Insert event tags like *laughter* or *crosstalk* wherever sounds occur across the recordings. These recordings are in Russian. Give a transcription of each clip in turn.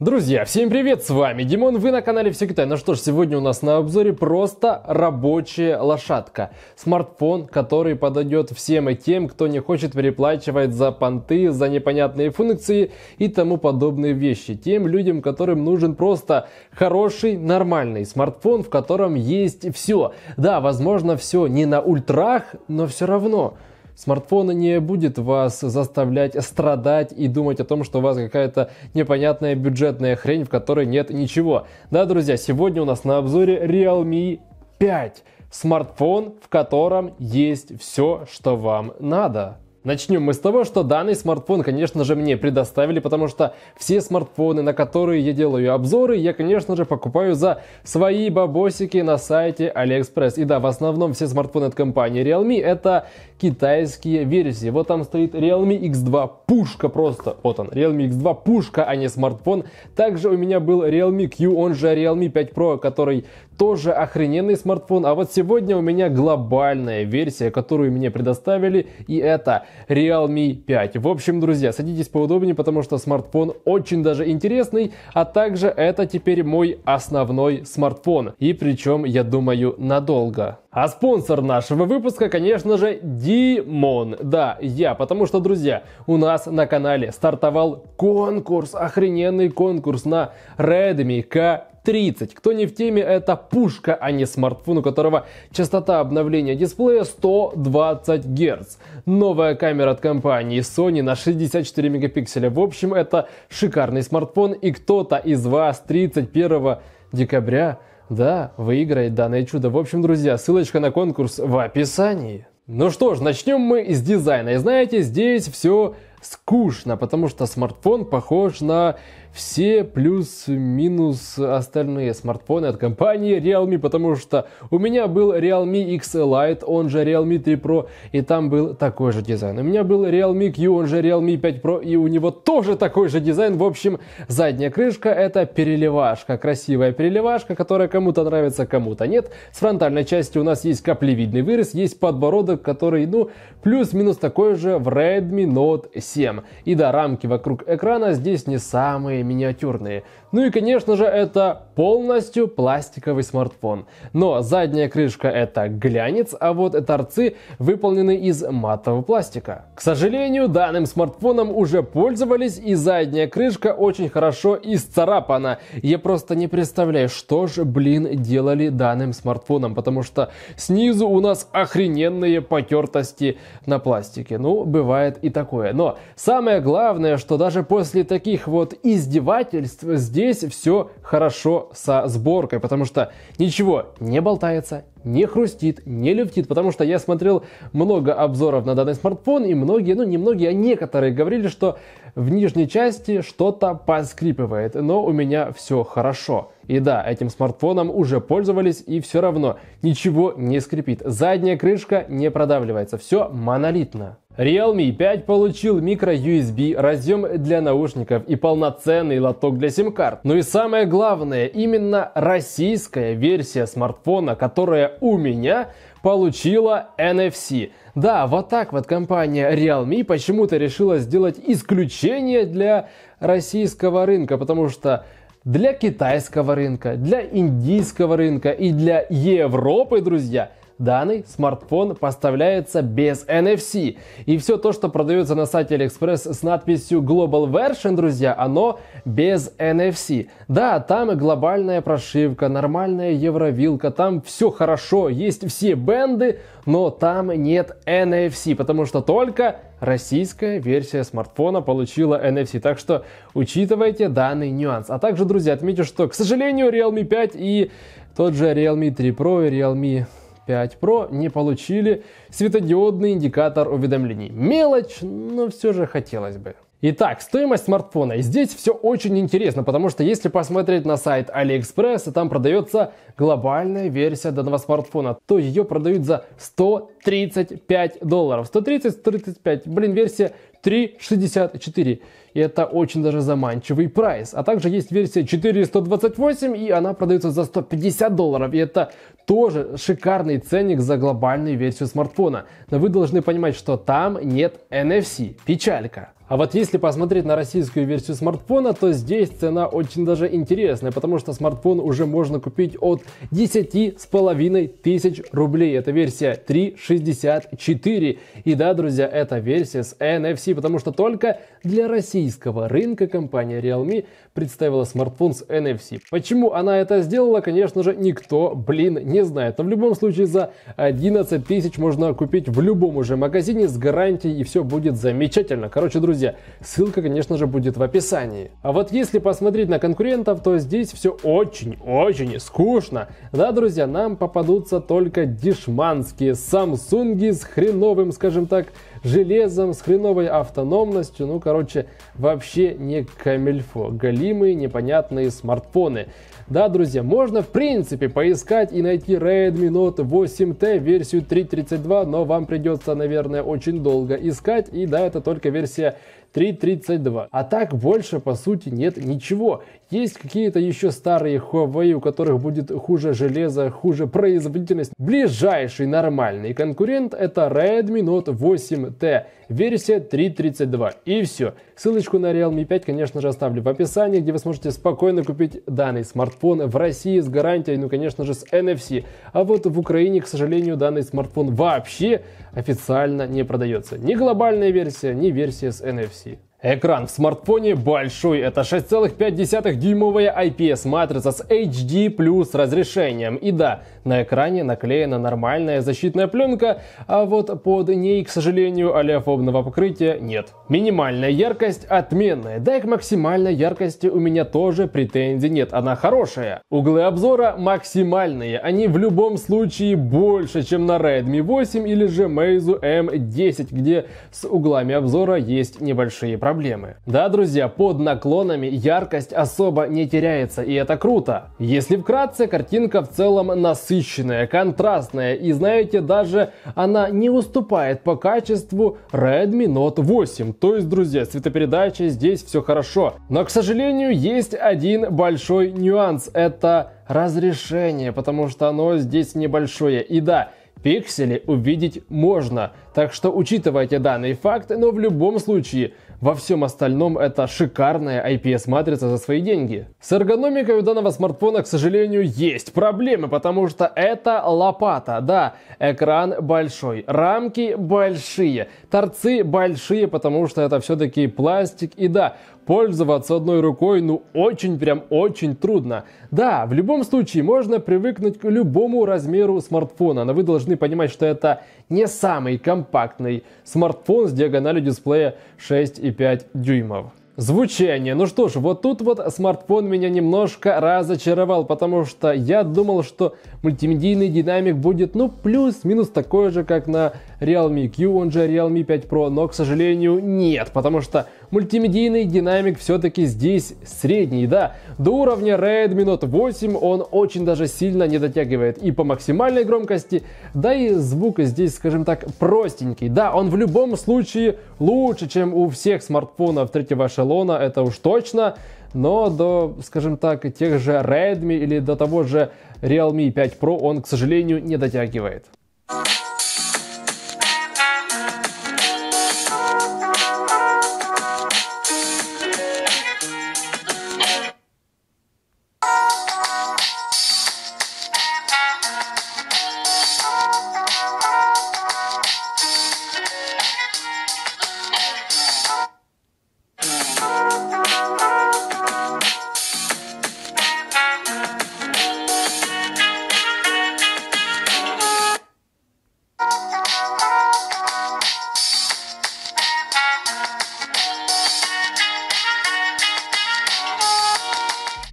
Друзья, всем привет, с вами Димон, вы на канале Все Китай. Ну что ж, сегодня у нас на обзоре просто рабочая лошадка. Смартфон, который подойдет всем и тем, кто не хочет переплачивать за понты, за непонятные функции и тому подобные вещи. Тем людям, которым нужен просто хороший, нормальный смартфон, в котором есть все. Да, возможно, все не на ультрах, но все равно – Смартфон не будет вас заставлять страдать и думать о том, что у вас какая-то непонятная бюджетная хрень, в которой нет ничего. Да, друзья, сегодня у нас на обзоре Realme 5. Смартфон, в котором есть все, что вам надо. Начнем мы с того, что данный смартфон, конечно же, мне предоставили, потому что все смартфоны, на которые я делаю обзоры, я, конечно же, покупаю за свои бабосики на сайте AliExpress. И да, в основном все смартфоны от компании Realme это китайские версии. Вот там стоит Realme X2 пушка просто. Вот он, Realme X2 пушка, а не смартфон. Также у меня был Realme Q, он же Realme 5 Pro, который тоже охрененный смартфон. А вот сегодня у меня глобальная версия, которую мне предоставили, и это Realme 5. В общем, друзья, садитесь поудобнее, потому что смартфон очень даже интересный, а также это теперь мой основной смартфон. И причем, я думаю, надолго. А спонсор нашего выпуска, конечно же, Димон. Да, я, потому что, друзья, у нас на канале стартовал конкурс, охрененный конкурс на Redmi K 30. Кто не в теме, это пушка, а не смартфон, у которого частота обновления дисплея 120 Гц. Новая камера от компании Sony на 64 мегапикселя. В общем, это шикарный смартфон, и кто-то из вас 31 декабря, да, выиграет данное чудо. В общем, друзья, ссылочка на конкурс в описании. Ну что ж, начнем мы с дизайна. И знаете, здесь все скучно, потому что смартфон похож на все плюс-минус остальные смартфоны от компании Realme, потому что у меня был Realme X Lite, он же Realme 3 Pro, и там был такой же дизайн. У меня был Realme Q, он же Realme 5 Pro, и у него тоже такой же дизайн. В общем, задняя крышка это переливашка, красивая переливашка, которая кому-то нравится, кому-то нет. С фронтальной части у нас есть каплевидный вырез, есть подбородок, который, ну, плюс-минус такой же в Redmi Note 7. И да, рамки вокруг экрана здесь не самые самые миниатюрные. Ну и конечно же это полностью пластиковый смартфон. Но задняя крышка это глянец, а вот торцы выполнены из матового пластика. К сожалению, данным смартфоном уже пользовались и задняя крышка очень хорошо исцарапана. Я просто не представляю, что же, блин, делали данным смартфоном, потому что снизу у нас охрененные потертости на пластике. Ну, бывает и такое. Но самое главное, что даже после таких вот изделий издевательств здесь все хорошо со сборкой, потому что ничего не болтается, не хрустит, не люфтит, потому что я смотрел много обзоров на данный смартфон, и многие, ну не многие, а некоторые говорили, что в нижней части что-то поскрипывает, но у меня все хорошо. И да, этим смартфоном уже пользовались, и все равно ничего не скрипит. Задняя крышка не продавливается, все монолитно. Realme 5 получил микро usb разъем для наушников и полноценный лоток для сим-карт. Ну и самое главное, именно российская версия смартфона, которая у меня получила NFC. Да, вот так вот компания Realme почему-то решила сделать исключение для российского рынка, потому что для китайского рынка, для индийского рынка и для Европы, друзья – данный смартфон поставляется без NFC. И все то, что продается на сайте AliExpress с надписью Global Version, друзья, оно без NFC. Да, там и глобальная прошивка, нормальная евровилка, там все хорошо, есть все бенды, но там нет NFC, потому что только российская версия смартфона получила NFC. Так что учитывайте данный нюанс. А также, друзья, отмечу, что, к сожалению, Realme 5 и тот же Realme 3 Pro и Realme 5 Pro не получили светодиодный индикатор уведомлений. Мелочь, но все же хотелось бы. Итак, стоимость смартфона. здесь все очень интересно, потому что если посмотреть на сайт AliExpress, и там продается глобальная версия данного смартфона, то ее продают за 135 долларов. 130-135, блин, версия 364 и это очень даже заманчивый прайс. А также есть версия 428, и она продается за 150 долларов, и это тоже шикарный ценник за глобальную версию смартфона. Но вы должны понимать, что там нет NFC. Печалька. А вот если посмотреть на российскую версию смартфона, то здесь цена очень даже интересная, потому что смартфон уже можно купить от 10 с половиной тысяч рублей. Это версия 3.64. И да, друзья, это версия с NFC, потому что только для российского рынка компания Realme представила смартфон с NFC. Почему она это сделала, конечно же, никто, блин, не знает. Но в любом случае за 11 тысяч можно купить в любом уже магазине с гарантией и все будет замечательно. Короче, друзья, друзья. Ссылка, конечно же, будет в описании. А вот если посмотреть на конкурентов, то здесь все очень-очень скучно. Да, друзья, нам попадутся только дешманские Самсунги с хреновым, скажем так, железом, с хреновой автономностью. Ну, короче, вообще не камельфо. Галимые, непонятные смартфоны. Да, друзья, можно в принципе поискать и найти Redmi Note 8T версию 3.32, но вам придется, наверное, очень долго искать. И да, это только версия 3.32. А так больше по сути нет ничего. Есть какие-то еще старые Huawei, у которых будет хуже железо, хуже производительность. Ближайший нормальный конкурент это Redmi Note 8T, версия 3.32. И все. Ссылочку на Realme 5, конечно же, оставлю в описании, где вы сможете спокойно купить данный смартфон в России с гарантией, ну, конечно же, с NFC. А вот в Украине, к сожалению, данный смартфон вообще официально не продается. Ни глобальная версия, ни версия с NFC. Galaxy. Экран в смартфоне большой, это 6,5 дюймовая IPS матрица с HD разрешением. И да, на экране наклеена нормальная защитная пленка, а вот под ней, к сожалению, алиофобного покрытия нет. Минимальная яркость отменная, да и к максимальной яркости у меня тоже претензий нет, она хорошая. Углы обзора максимальные, они в любом случае больше, чем на Redmi 8 или же Meizu M10, где с углами обзора есть небольшие проблемы. Да, друзья, под наклонами яркость особо не теряется, и это круто. Если вкратце, картинка в целом насыщенная насыщенная, контрастная и, знаете, даже она не уступает по качеству Redmi Note 8. То есть, друзья, цветопередача здесь все хорошо. Но, к сожалению, есть один большой нюанс. Это разрешение, потому что оно здесь небольшое. И да, пиксели увидеть можно. Так что учитывайте данный факт, но в любом случае во всем остальном это шикарная IPS-матрица за свои деньги. С эргономикой у данного смартфона, к сожалению, есть проблемы, потому что это лопата. Да, экран большой, рамки большие, торцы большие, потому что это все-таки пластик. И да, пользоваться одной рукой, ну очень прям очень трудно. Да, в любом случае можно привыкнуть к любому размеру смартфона, но вы должны понимать, что это не самый компактный смартфон с диагональю дисплея 6,5 дюймов. Звучание. Ну что ж, вот тут вот смартфон меня немножко разочаровал, потому что я думал, что мультимедийный динамик будет, ну, плюс-минус такой же, как на Realme Q, он же Realme 5 Pro, но, к сожалению, нет, потому что Мультимедийный динамик все-таки здесь средний, да. До уровня Redmi Note 8 он очень даже сильно не дотягивает и по максимальной громкости, да и звук здесь, скажем так, простенький. Да, он в любом случае лучше, чем у всех смартфонов третьего эшелона, это уж точно но до, скажем так, тех же Redmi или до того же Realme 5 Pro он, к сожалению, не дотягивает.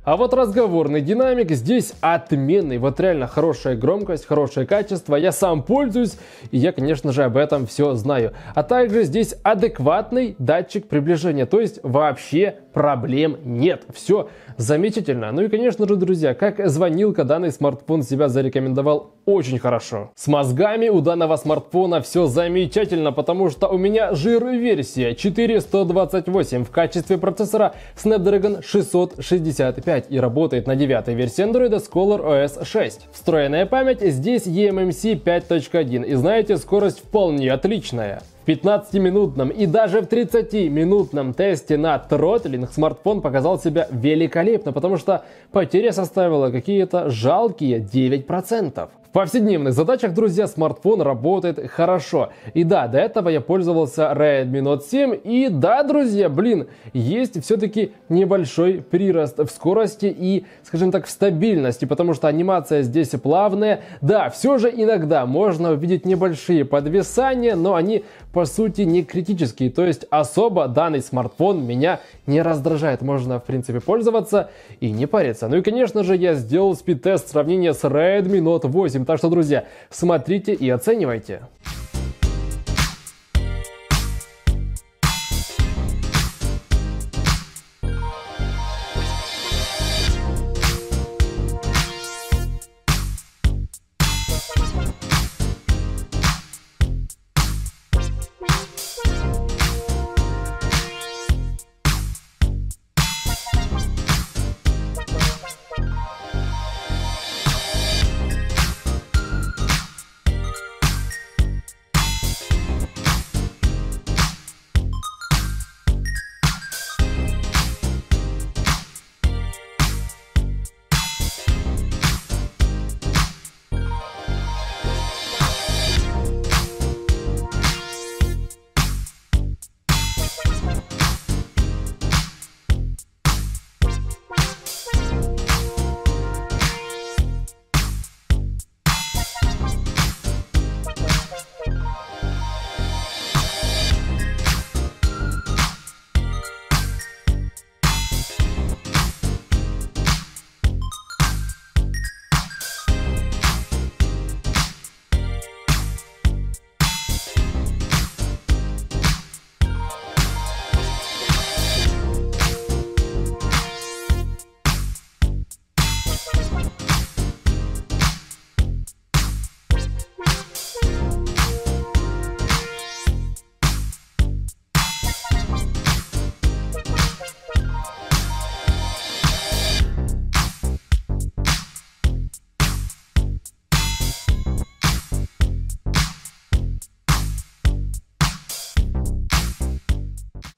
А вот разговорный динамик здесь отменный. Вот реально хорошая громкость, хорошее качество. Я сам пользуюсь, и я, конечно же, об этом все знаю. А также здесь адекватный датчик приближения. То есть вообще проблем нет. Все замечательно. Ну и, конечно же, друзья, как звонилка, данный смартфон себя зарекомендовал очень хорошо. С мозгами у данного смартфона все замечательно, потому что у меня жир-версия 4128 в качестве процессора Snapdragon 665. 5 и работает на девятой версии Android Scholar OS 6. Встроенная память здесь eMMC 5.1 и знаете, скорость вполне отличная. 15-минутном и даже в 30-минутном тесте на Throttling смартфон показал себя великолепно, потому что потеря составила какие-то жалкие 9% повседневных задачах, друзья, смартфон работает хорошо. И да, до этого я пользовался Redmi Note 7. И да, друзья, блин, есть все-таки небольшой прирост в скорости и, скажем так, в стабильности, потому что анимация здесь плавная. Да, все же иногда можно увидеть небольшие подвисания, но они по сути не критические. То есть особо данный смартфон меня не раздражает. Можно, в принципе, пользоваться и не париться. Ну и, конечно же, я сделал спид-тест сравнения с Redmi Note 8 так что, друзья, смотрите и оценивайте.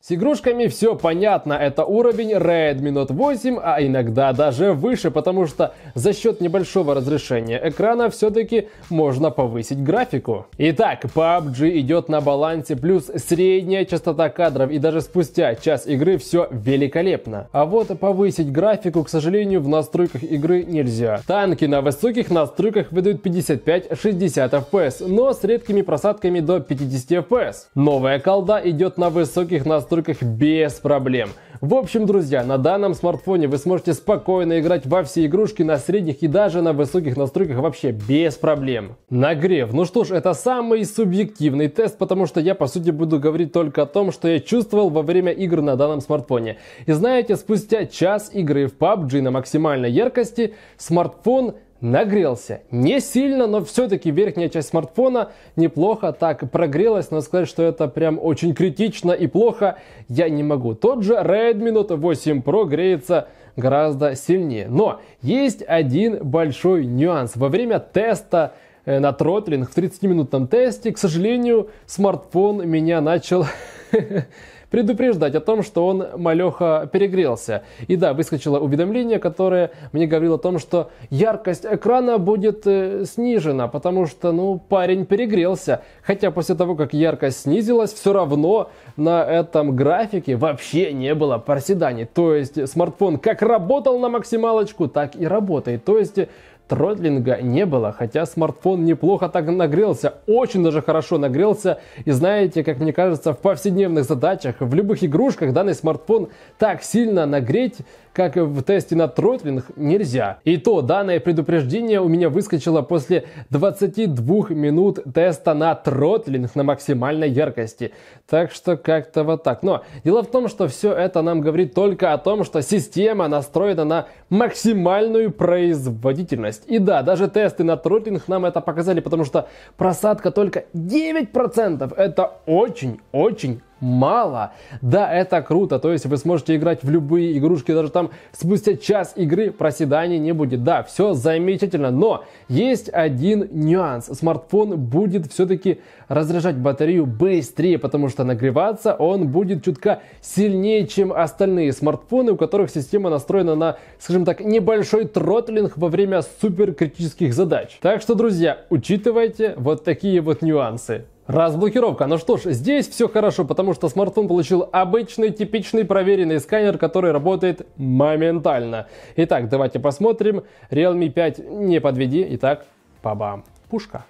С игрушками все понятно, это уровень Redmi Note 8, а иногда даже выше, потому что за счет небольшого разрешения экрана все-таки можно повысить графику. Итак, PUBG идет на балансе, плюс средняя частота кадров, и даже спустя час игры все великолепно. А вот повысить графику, к сожалению, в настройках игры нельзя. Танки на высоких настройках выдают 55-60 FPS, но с редкими просадками до 50 FPS. Новая колда идет на высоких настройках настройках без проблем. В общем, друзья, на данном смартфоне вы сможете спокойно играть во все игрушки на средних и даже на высоких настройках вообще без проблем. Нагрев. Ну что ж, это самый субъективный тест, потому что я по сути буду говорить только о том, что я чувствовал во время игр на данном смартфоне. И знаете, спустя час игры в PUBG на максимальной яркости смартфон нагрелся. Не сильно, но все-таки верхняя часть смартфона неплохо так прогрелась, но сказать, что это прям очень критично и плохо, я не могу. Тот же Redmi Note 8 Pro греется гораздо сильнее. Но есть один большой нюанс. Во время теста э, на тротлинг в 30-минутном тесте, к сожалению, смартфон меня начал *laughs* предупреждать о том, что он малеха перегрелся. И да, выскочило уведомление, которое мне говорило о том, что яркость экрана будет э, снижена, потому что, ну, парень перегрелся. Хотя после того, как яркость снизилась, все равно на этом графике вообще не было проседаний. То есть смартфон как работал на максималочку, так и работает. То есть троллинга не было, хотя смартфон неплохо так нагрелся, очень даже хорошо нагрелся. И знаете, как мне кажется, в повседневных задачах, в любых игрушках данный смартфон так сильно нагреть, как в тесте на троттлинг, нельзя. И то, данное предупреждение у меня выскочило после 22 минут теста на троттлинг на максимальной яркости. Так что как-то вот так. Но дело в том, что все это нам говорит только о том, что система настроена на максимальную производительность скорость. И да, даже тесты на тротлинг нам это показали, потому что просадка только 9%. Это очень, очень, мало. Да, это круто, то есть вы сможете играть в любые игрушки, даже там спустя час игры проседаний не будет. Да, все замечательно, но есть один нюанс. Смартфон будет все-таки разряжать батарею быстрее, потому что нагреваться он будет чутка сильнее, чем остальные смартфоны, у которых система настроена на, скажем так, небольшой тротлинг во время суперкритических задач. Так что, друзья, учитывайте вот такие вот нюансы. Разблокировка. Ну что ж, здесь все хорошо, потому что смартфон получил обычный, типичный, проверенный сканер, который работает моментально. Итак, давайте посмотрим. Realme 5 не подведи. Итак, пабам, пушка.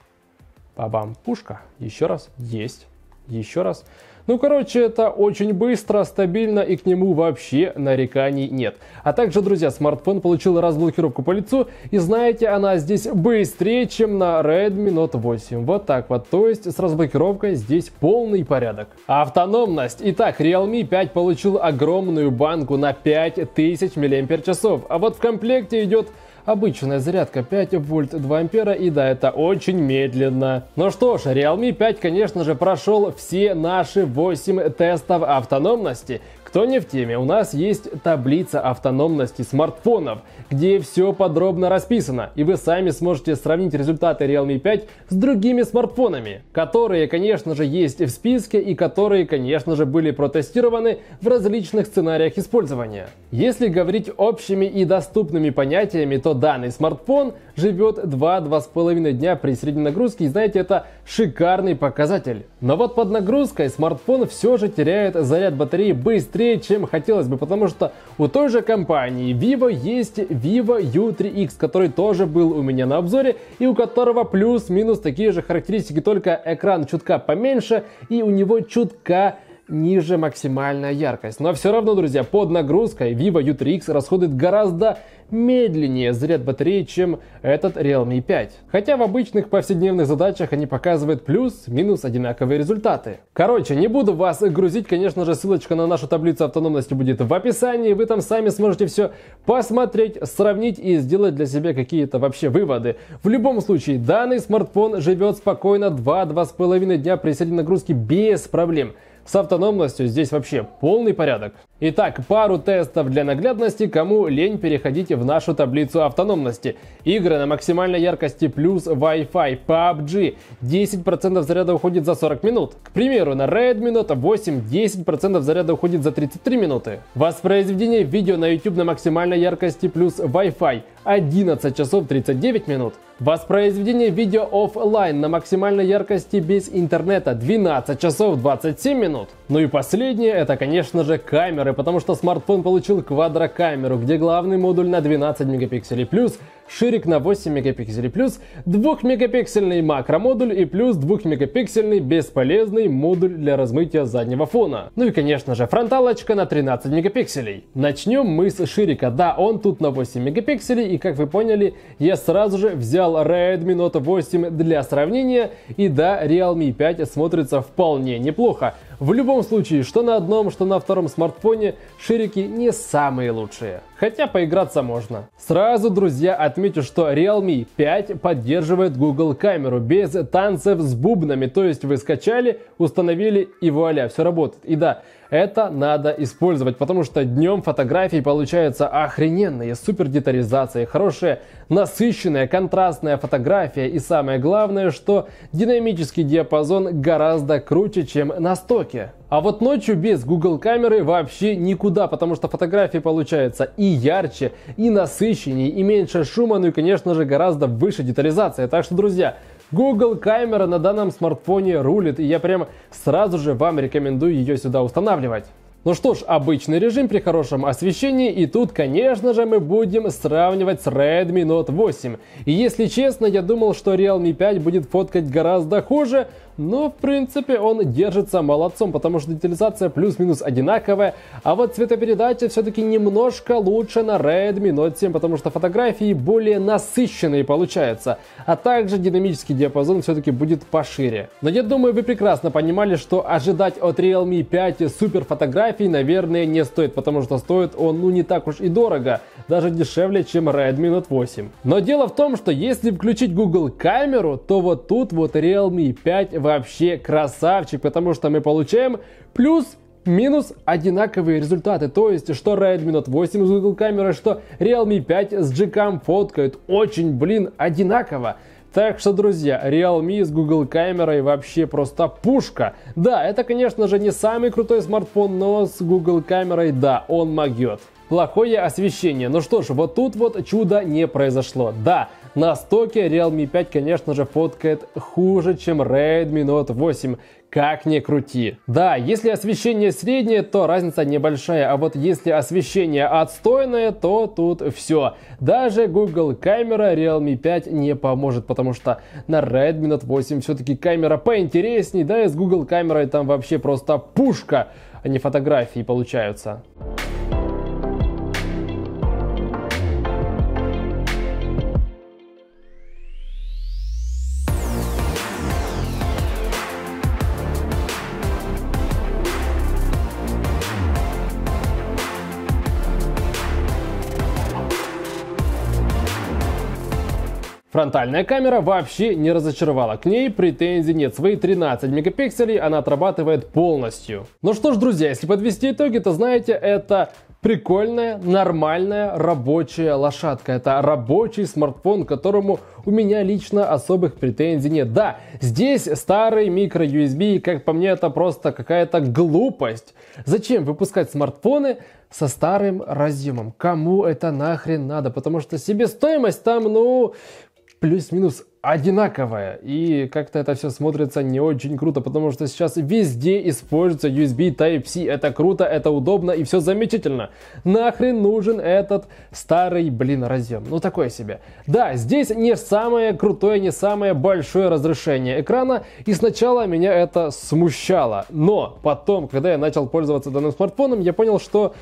Пабам, пушка. Еще раз. Есть. Еще раз. Ну, короче, это очень быстро, стабильно и к нему вообще нареканий нет. А также, друзья, смартфон получил разблокировку по лицу и, знаете, она здесь быстрее, чем на Redmi Note 8. Вот так вот. То есть с разблокировкой здесь полный порядок. Автономность. Итак, Realme 5 получил огромную банку на 5000 мАч. А вот в комплекте идет Обычная зарядка 5 вольт 2 ампера и да, это очень медленно. Ну что ж, Realme 5, конечно же, прошел все наши 8 тестов автономности. Кто не в теме, у нас есть таблица автономности смартфонов, где все подробно расписано, и вы сами сможете сравнить результаты Realme 5 с другими смартфонами, которые, конечно же, есть в списке и которые, конечно же, были протестированы в различных сценариях использования. Если говорить общими и доступными понятиями, то данный смартфон живет 2-2,5 дня при средней нагрузке. И знаете, это шикарный показатель. Но вот под нагрузкой смартфон все же теряет заряд батареи быстрее, чем хотелось бы, потому что у той же компании Vivo есть Vivo U3X, который тоже был у меня на обзоре и у которого плюс-минус такие же характеристики, только экран чутка поменьше и у него чутка ниже максимальная яркость. Но все равно, друзья, под нагрузкой Vivo U3X расходует гораздо медленнее заряд батареи, чем этот Realme 5. Хотя в обычных повседневных задачах они показывают плюс-минус одинаковые результаты. Короче, не буду вас грузить, конечно же, ссылочка на нашу таблицу автономности будет в описании, вы там сами сможете все посмотреть, сравнить и сделать для себя какие-то вообще выводы. В любом случае, данный смартфон живет спокойно 2-2,5 дня при средней нагрузке без проблем. С автономностью здесь вообще полный порядок. Итак, пару тестов для наглядности, кому лень, переходите в нашу таблицу автономности. Игры на максимальной яркости плюс Wi-Fi, PUBG, 10% заряда уходит за 40 минут. К примеру, на Red Minute 8-10% заряда уходит за 33 минуты. Воспроизведение видео на YouTube на максимальной яркости плюс Wi-Fi, 11 часов 39 минут. Воспроизведение видео офлайн на максимальной яркости без интернета 12 часов 27 минут. Ну и последнее, это конечно же камера потому что смартфон получил квадрокамеру, где главный модуль на 12 мегапикселей плюс ширик на 8 мегапикселей, плюс 2-мегапиксельный макромодуль и плюс 2-мегапиксельный бесполезный модуль для размытия заднего фона. Ну и, конечно же, фронталочка на 13 мегапикселей. Начнем мы с ширика. Да, он тут на 8 мегапикселей, и как вы поняли, я сразу же взял Redmi Note 8 для сравнения, и да, Realme 5 смотрится вполне неплохо. В любом случае, что на одном, что на втором смартфоне, ширики не самые лучшие. Хотя поиграться можно. Сразу, друзья, от отмечу, что Realme 5 поддерживает Google камеру без танцев с бубнами. То есть вы скачали, установили и вуаля, все работает. И да, это надо использовать, потому что днем фотографии получаются охрененные, супер детализация, хорошая, насыщенная, контрастная фотография и самое главное, что динамический диапазон гораздо круче, чем на стоке. А вот ночью без Google камеры вообще никуда, потому что фотографии получаются и ярче, и насыщеннее, и меньше шума, ну и, конечно же, гораздо выше детализация. Так что, друзья, Google камера на данном смартфоне рулит, и я прямо сразу же вам рекомендую ее сюда устанавливать. Ну что ж, обычный режим при хорошем освещении, и тут, конечно же, мы будем сравнивать с Redmi Note 8. И если честно, я думал, что Realme 5 будет фоткать гораздо хуже, но в принципе он держится молодцом, потому что детализация плюс-минус одинаковая, а вот цветопередача все-таки немножко лучше на Redmi Note 7, потому что фотографии более насыщенные получаются, а также динамический диапазон все-таки будет пошире. Но я думаю, вы прекрасно понимали, что ожидать от Realme 5 супер фотографий фотографий, наверное, не стоит, потому что стоит он ну не так уж и дорого, даже дешевле, чем Redmi Note 8. Но дело в том, что если включить Google камеру, то вот тут вот Realme 5 вообще красавчик, потому что мы получаем плюс минус одинаковые результаты. То есть, что Redmi Note 8 с Google камерой, что Realme 5 с Gcam фоткают очень, блин, одинаково. Так что, друзья, Realme с Google камерой вообще просто пушка. Да, это, конечно же, не самый крутой смартфон, но с Google камерой, да, он могет. Плохое освещение. Ну что ж, вот тут вот чудо не произошло. Да, на стоке Realme 5, конечно же, фоткает хуже, чем Redmi Note 8. Как ни крути. Да, если освещение среднее, то разница небольшая, а вот если освещение отстойное, то тут все. Даже Google камера Realme 5 не поможет, потому что на Redmi Note 8 все-таки камера поинтереснее. да и с Google камерой там вообще просто пушка, а не фотографии получаются. Фронтальная камера вообще не разочаровала, к ней претензий нет, свои 13 мегапикселей она отрабатывает полностью. Ну что ж, друзья, если подвести итоги, то знаете, это прикольная, нормальная рабочая лошадка. Это рабочий смартфон, к которому у меня лично особых претензий нет. Да, здесь старый микро USB, и как по мне это просто какая-то глупость. Зачем выпускать смартфоны со старым разъемом? Кому это нахрен надо? Потому что себестоимость там, ну, плюс-минус одинаковая. И как-то это все смотрится не очень круто, потому что сейчас везде используется USB Type-C. Это круто, это удобно и все замечательно. Нахрен нужен этот старый, блин, разъем. Ну такое себе. Да, здесь не самое крутое, не самое большое разрешение экрана. И сначала меня это смущало. Но потом, когда я начал пользоваться данным смартфоном, я понял, что...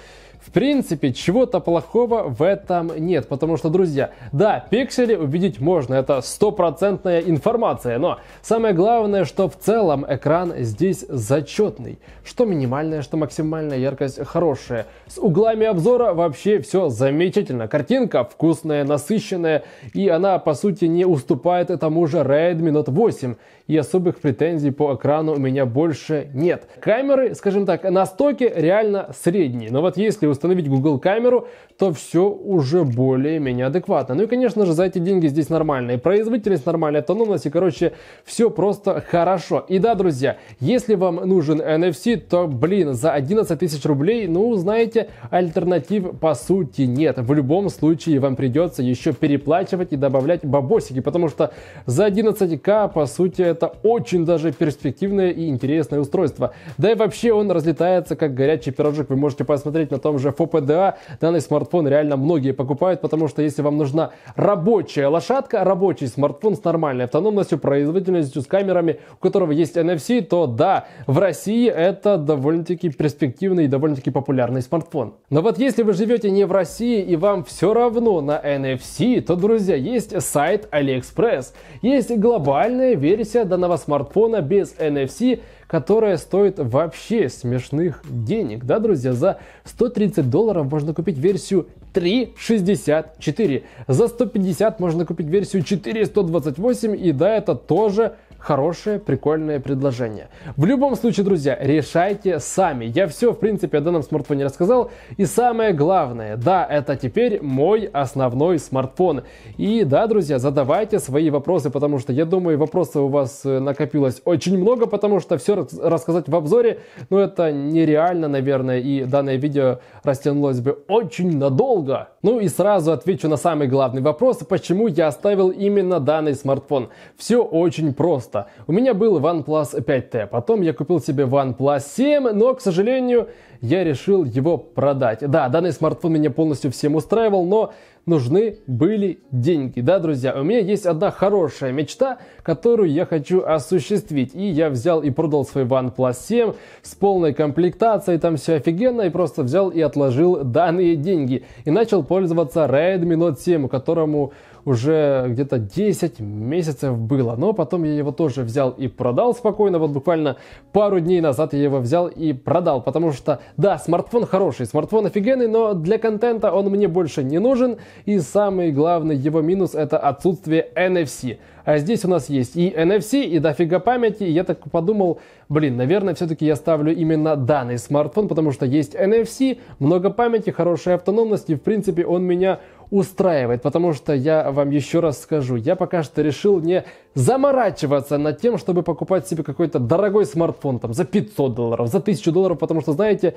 В принципе, чего-то плохого в этом нет, потому что, друзья, да, пиксели увидеть можно, это стопроцентная информация, но самое главное, что в целом экран здесь зачетный, что минимальная, что максимальная яркость хорошая. С углами обзора вообще все замечательно, картинка вкусная, насыщенная, и она, по сути, не уступает тому же Redmi Note 8 и особых претензий по экрану у меня больше нет. Камеры, скажем так, на стоке реально средние, но вот если установить Google камеру, то все уже более-менее адекватно. Ну и, конечно же, за эти деньги здесь нормально, и производительность нормальная, автономность, и, короче, все просто хорошо. И да, друзья, если вам нужен NFC, то, блин, за 11 тысяч рублей, ну, знаете, альтернатив по сути нет. В любом случае вам придется еще переплачивать и добавлять бабосики, потому что за 11к, по сути, это очень даже перспективное и интересное устройство. Да и вообще он разлетается как горячий пирожок. Вы можете посмотреть на том же ФПДА. Данный смартфон реально многие покупают, потому что если вам нужна рабочая лошадка, рабочий смартфон с нормальной автономностью, производительностью, с камерами, у которого есть NFC, то да, в России это довольно-таки перспективный и довольно-таки популярный смартфон. Но вот если вы живете не в России и вам все равно на NFC, то, друзья, есть сайт AliExpress. Есть глобальная версия данного смартфона без NFC, которая стоит вообще смешных денег. Да, друзья, за 130 долларов можно купить версию 3.64. За 150 можно купить версию 4.128. И да, это тоже хорошее, прикольное предложение. В любом случае, друзья, решайте сами. Я все, в принципе, о данном смартфоне рассказал. И самое главное, да, это теперь мой основной смартфон. И да, друзья, задавайте свои вопросы, потому что я думаю, вопросов у вас э, накопилось очень много, потому что все рассказать в обзоре, ну это нереально, наверное, и данное видео растянулось бы очень надолго. Ну и сразу отвечу на самый главный вопрос, почему я оставил именно данный смартфон. Все очень просто пожалуйста. У меня был OnePlus 5T, потом я купил себе OnePlus 7, но, к сожалению, я решил его продать. Да, данный смартфон меня полностью всем устраивал, но нужны были деньги. Да, друзья, у меня есть одна хорошая мечта, которую я хочу осуществить. И я взял и продал свой OnePlus 7 с полной комплектацией, там все офигенно, и просто взял и отложил данные деньги. И начал пользоваться Redmi Note 7, которому уже где-то 10 месяцев было. Но потом я его тоже взял и продал спокойно. Вот буквально пару дней назад я его взял и продал. Потому что, да, смартфон хороший, смартфон офигенный, но для контента он мне больше не нужен. И самый главный его минус это отсутствие NFC. А здесь у нас есть и NFC, и дофига памяти. И я так подумал, блин, наверное, все-таки я ставлю именно данный смартфон, потому что есть NFC, много памяти, хорошая автономность, и в принципе он меня устраивает, потому что я вам еще раз скажу, я пока что решил не заморачиваться над тем, чтобы покупать себе какой-то дорогой смартфон там за 500 долларов, за 1000 долларов, потому что, знаете,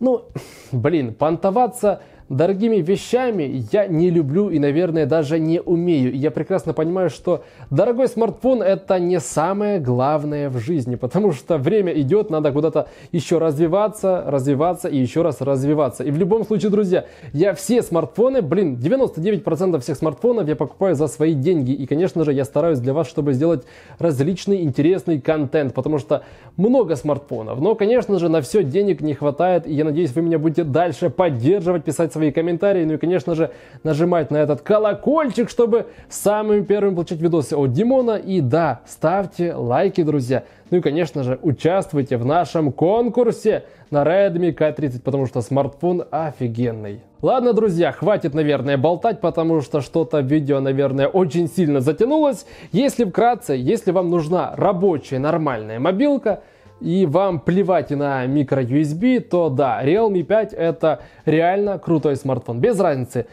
ну, блин, понтоваться дорогими вещами я не люблю и, наверное, даже не умею. И я прекрасно понимаю, что дорогой смартфон – это не самое главное в жизни, потому что время идет, надо куда-то еще развиваться, развиваться и еще раз развиваться. И в любом случае, друзья, я все смартфоны, блин, 99% всех смартфонов я покупаю за свои деньги. И, конечно же, я стараюсь для вас, чтобы сделать различный интересный контент, потому что много смартфонов. Но, конечно же, на все денег не хватает. И я надеюсь, вы меня будете дальше поддерживать, писать свои свои комментарии, ну и, конечно же, нажимать на этот колокольчик, чтобы самым первым получать видосы от Димона. И да, ставьте лайки, друзья. Ну и, конечно же, участвуйте в нашем конкурсе на Redmi K30, потому что смартфон офигенный. Ладно, друзья, хватит, наверное, болтать, потому что что-то видео, наверное, очень сильно затянулось. Если вкратце, если вам нужна рабочая нормальная мобилка – и вам плевать на микро USB, то да, Realme 5 это реально крутой смартфон. Без разницы,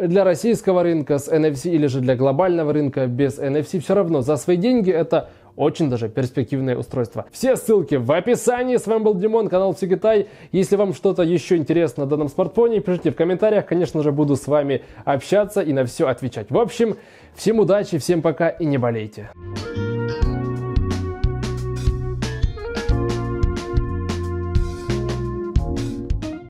для российского рынка с NFC или же для глобального рынка без NFC, все равно за свои деньги это очень даже перспективное устройство. Все ссылки в описании. С вами был Димон, канал Всегитай. Если вам что-то еще интересно на данном смартфоне, пишите в комментариях. Конечно же, буду с вами общаться и на все отвечать. В общем, всем удачи, всем пока и не болейте.